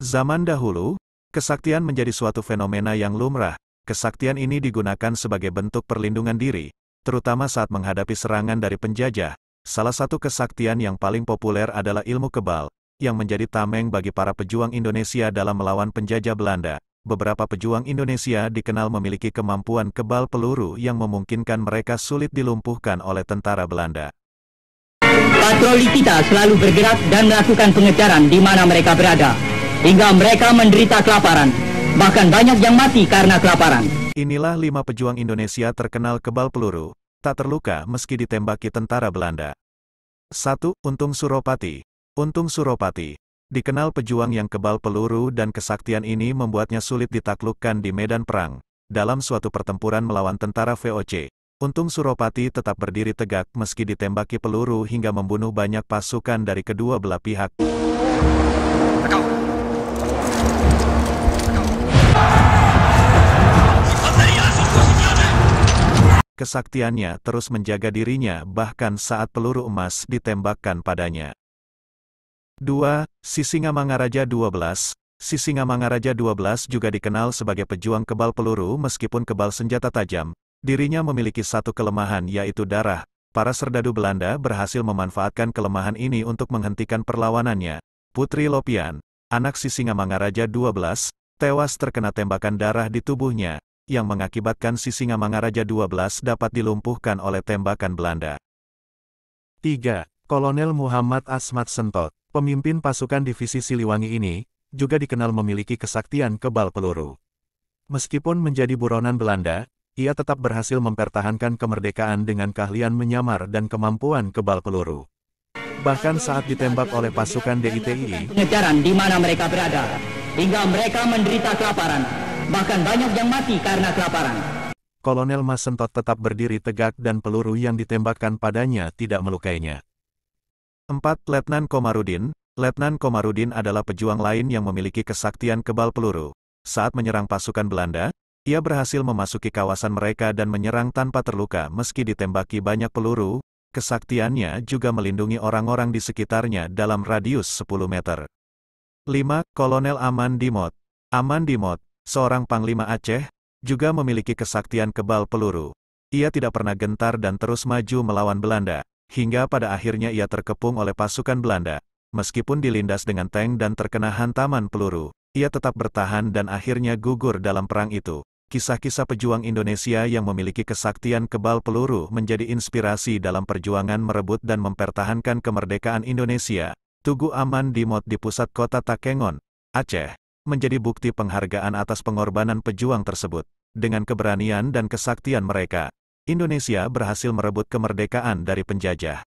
Zaman dahulu, kesaktian menjadi suatu fenomena yang lumrah. Kesaktian ini digunakan sebagai bentuk perlindungan diri, terutama saat menghadapi serangan dari penjajah. Salah satu kesaktian yang paling populer adalah ilmu kebal, yang menjadi tameng bagi para pejuang Indonesia dalam melawan penjajah Belanda. Beberapa pejuang Indonesia dikenal memiliki kemampuan kebal peluru yang memungkinkan mereka sulit dilumpuhkan oleh tentara Belanda. Patroli kita selalu bergerak dan melakukan pengejaran di mana mereka berada hingga mereka menderita kelaparan. Bahkan banyak yang mati karena kelaparan. Inilah lima pejuang Indonesia terkenal kebal peluru, tak terluka meski ditembaki tentara Belanda. 1. Untung Suropati Untung Suropati Dikenal pejuang yang kebal peluru dan kesaktian ini membuatnya sulit ditaklukkan di medan perang. Dalam suatu pertempuran melawan tentara VOC, Untung Suropati tetap berdiri tegak meski ditembaki peluru hingga membunuh banyak pasukan dari kedua belah pihak. Kau. Kesaktiannya terus menjaga dirinya bahkan saat peluru emas ditembakkan padanya. 2. Sisinga Mangaraja 12 Sisinga Mangaraja 12 juga dikenal sebagai pejuang kebal peluru meskipun kebal senjata tajam, dirinya memiliki satu kelemahan yaitu darah, para serdadu Belanda berhasil memanfaatkan kelemahan ini untuk menghentikan perlawanannya. Putri Lopian anak si Mangaraja 12, tewas terkena tembakan darah di tubuhnya, yang mengakibatkan si Mangaraja 12 dapat dilumpuhkan oleh tembakan Belanda. 3. Kolonel Muhammad Asmat Sentot, pemimpin pasukan divisi Siliwangi ini, juga dikenal memiliki kesaktian kebal peluru. Meskipun menjadi buronan Belanda, ia tetap berhasil mempertahankan kemerdekaan dengan keahlian menyamar dan kemampuan kebal peluru bahkan saat ditembak oleh pasukan DITI. Pengejaran di mana mereka berada, hingga mereka menderita kelaparan, bahkan banyak yang mati karena kelaparan. Kolonel Mas Sentot tetap berdiri tegak dan peluru yang ditembakkan padanya tidak melukainya. 4. Letnan Komarudin Letnan Komarudin adalah pejuang lain yang memiliki kesaktian kebal peluru. Saat menyerang pasukan Belanda, ia berhasil memasuki kawasan mereka dan menyerang tanpa terluka meski ditembaki banyak peluru, Kesaktiannya juga melindungi orang-orang di sekitarnya dalam radius 10 meter. 5. Kolonel Aman Dimot Aman Dimot, seorang Panglima Aceh, juga memiliki kesaktian kebal peluru. Ia tidak pernah gentar dan terus maju melawan Belanda, hingga pada akhirnya ia terkepung oleh pasukan Belanda. Meskipun dilindas dengan tank dan terkena hantaman peluru, ia tetap bertahan dan akhirnya gugur dalam perang itu kisah-kisah pejuang Indonesia yang memiliki kesaktian kebal peluru menjadi inspirasi dalam perjuangan merebut dan mempertahankan kemerdekaan Indonesia. Tugu Aman di Dimot di pusat kota Takengon, Aceh, menjadi bukti penghargaan atas pengorbanan pejuang tersebut. Dengan keberanian dan kesaktian mereka, Indonesia berhasil merebut kemerdekaan dari penjajah.